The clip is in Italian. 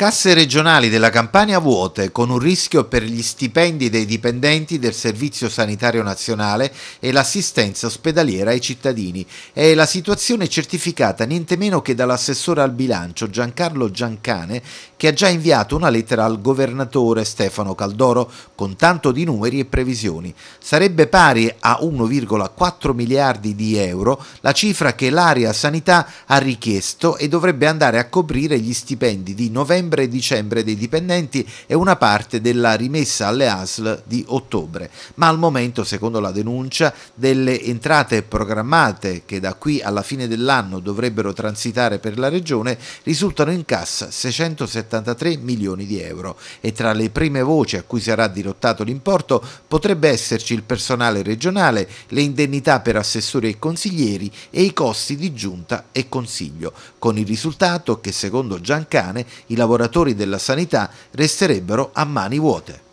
Casse regionali della Campania vuote con un rischio per gli stipendi dei dipendenti del Servizio Sanitario Nazionale e l'assistenza ospedaliera ai cittadini. È la situazione certificata niente meno che dall'assessore al bilancio Giancarlo Giancane che ha già inviato una lettera al governatore Stefano Caldoro con tanto di numeri e previsioni. Sarebbe pari a 1,4 miliardi di euro la cifra che l'area sanità ha richiesto e dovrebbe andare a coprire gli stipendi di novembre novembre e dicembre dei dipendenti e una parte della rimessa alle ASL di ottobre, ma al momento, secondo la denuncia, delle entrate programmate che da qui alla fine dell'anno dovrebbero transitare per la regione risultano in cassa 673 milioni di euro e tra le prime voci a cui sarà dirottato l'importo potrebbe esserci il personale regionale, le indennità per assessori e consiglieri e i costi di giunta e consiglio, con il risultato che secondo Giancane i lavoratori lavoratori della sanità resterebbero a mani vuote.